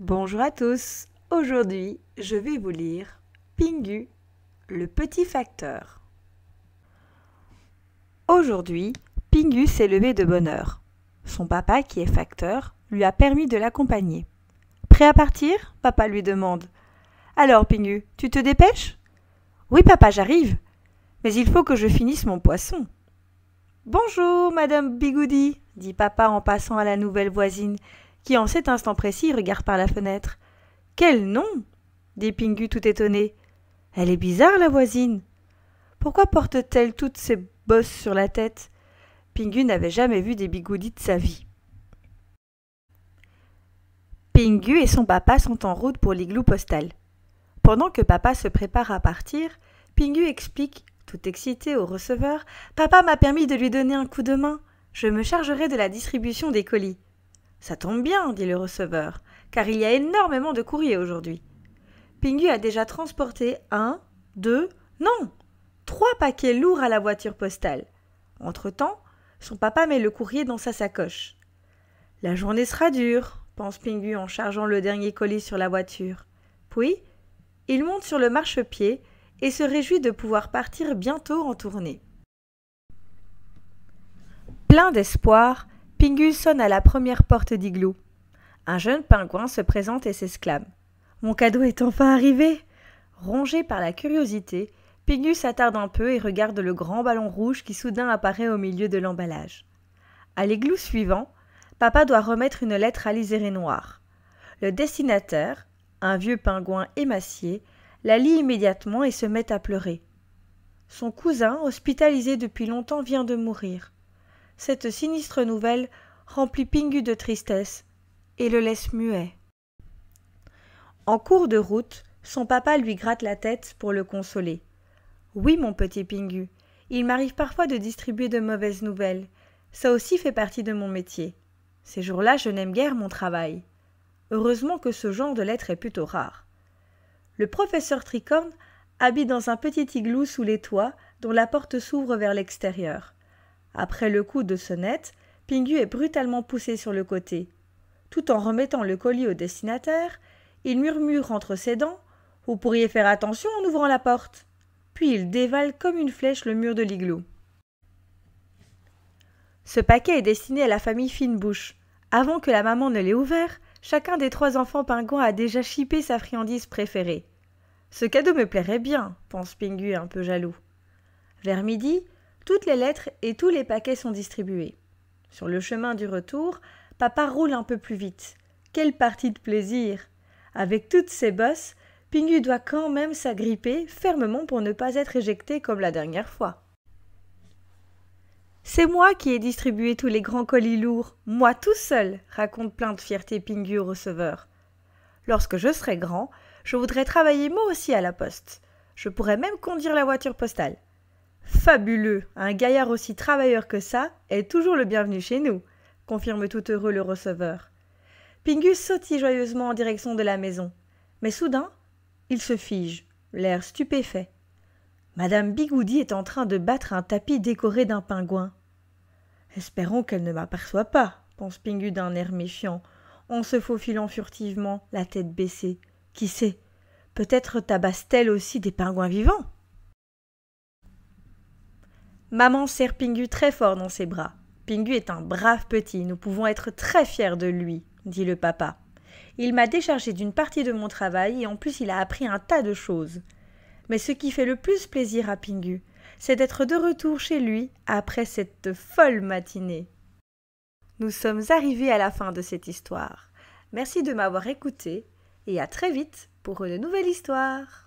Bonjour à tous. Aujourd'hui, je vais vous lire Pingu, le petit facteur. Aujourd'hui, Pingu s'est levé de bonne heure. Son papa, qui est facteur, lui a permis de l'accompagner. Prêt à partir Papa lui demande. Alors, Pingu, tu te dépêches Oui, papa, j'arrive. Mais il faut que je finisse mon poisson. Bonjour, madame Bigoudi, dit papa en passant à la nouvelle voisine qui en cet instant précis regarde par la fenêtre. Quel nom dit Pingu tout étonné. Elle est bizarre, la voisine. Pourquoi porte-t-elle toutes ces bosses sur la tête Pingu n'avait jamais vu des bigoudis de sa vie. Pingu et son papa sont en route pour l'igloo postal. Pendant que papa se prépare à partir, Pingu explique, tout excité au receveur, Papa m'a permis de lui donner un coup de main. Je me chargerai de la distribution des colis. Ça tombe bien, dit le receveur, car il y a énormément de courriers aujourd'hui. Pingu a déjà transporté un, deux, non, trois paquets lourds à la voiture postale. Entre-temps, son papa met le courrier dans sa sacoche. La journée sera dure, pense Pingu en chargeant le dernier colis sur la voiture. Puis, il monte sur le marchepied et se réjouit de pouvoir partir bientôt en tournée. Plein d'espoir, Pingu sonne à la première porte d'Igloo. Un jeune pingouin se présente et s'exclame Mon cadeau est enfin arrivé Rongé par la curiosité, Pingu s'attarde un peu et regarde le grand ballon rouge qui soudain apparaît au milieu de l'emballage. À l'igloo suivant, papa doit remettre une lettre à l'iséré noir. Le destinataire, un vieux pingouin émacié, la lit immédiatement et se met à pleurer. Son cousin, hospitalisé depuis longtemps, vient de mourir cette sinistre nouvelle remplit Pingu de tristesse et le laisse muet. En cours de route, son papa lui gratte la tête pour le consoler. Oui, mon petit Pingu, il m'arrive parfois de distribuer de mauvaises nouvelles. Ça aussi fait partie de mon métier. Ces jours-là, je n'aime guère mon travail. Heureusement que ce genre de lettres est plutôt rare. Le professeur Tricorne habite dans un petit igloo sous les toits dont la porte s'ouvre vers l'extérieur. Après le coup de sonnette, Pingu est brutalement poussé sur le côté. Tout en remettant le colis au destinataire, il murmure entre ses dents Vous pourriez faire attention en ouvrant la porte Puis il dévale comme une flèche le mur de l'igloo. Ce paquet est destiné à la famille Finebouche. Avant que la maman ne l'ait ouvert, chacun des trois enfants pingouins a déjà chipé sa friandise préférée. Ce cadeau me plairait bien, pense Pingu un peu jaloux. Vers midi, toutes les lettres et tous les paquets sont distribués. Sur le chemin du retour, papa roule un peu plus vite. Quelle partie de plaisir Avec toutes ses bosses, Pingu doit quand même s'agripper fermement pour ne pas être éjecté comme la dernière fois. C'est moi qui ai distribué tous les grands colis lourds, moi tout seul, raconte plein de fierté Pingu au receveur. Lorsque je serai grand, je voudrais travailler moi aussi à la poste. Je pourrais même conduire la voiture postale. Fabuleux Un gaillard aussi travailleur que ça est toujours le bienvenu chez nous, confirme tout heureux le receveur. Pingus sautille joyeusement en direction de la maison. Mais soudain, il se fige, l'air stupéfait. Madame Bigoudi est en train de battre un tapis décoré d'un pingouin. Espérons qu'elle ne m'aperçoit pas, pense Pingu d'un air méfiant, en se faufilant furtivement, la tête baissée. Qui sait Peut-être tabasse-t-elle aussi des pingouins vivants Maman serre Pingu très fort dans ses bras. Pingu est un brave petit, nous pouvons être très fiers de lui, dit le papa. Il m'a déchargé d'une partie de mon travail et en plus il a appris un tas de choses. Mais ce qui fait le plus plaisir à Pingu, c'est d'être de retour chez lui après cette folle matinée. Nous sommes arrivés à la fin de cette histoire. Merci de m'avoir écouté et à très vite pour une nouvelle histoire.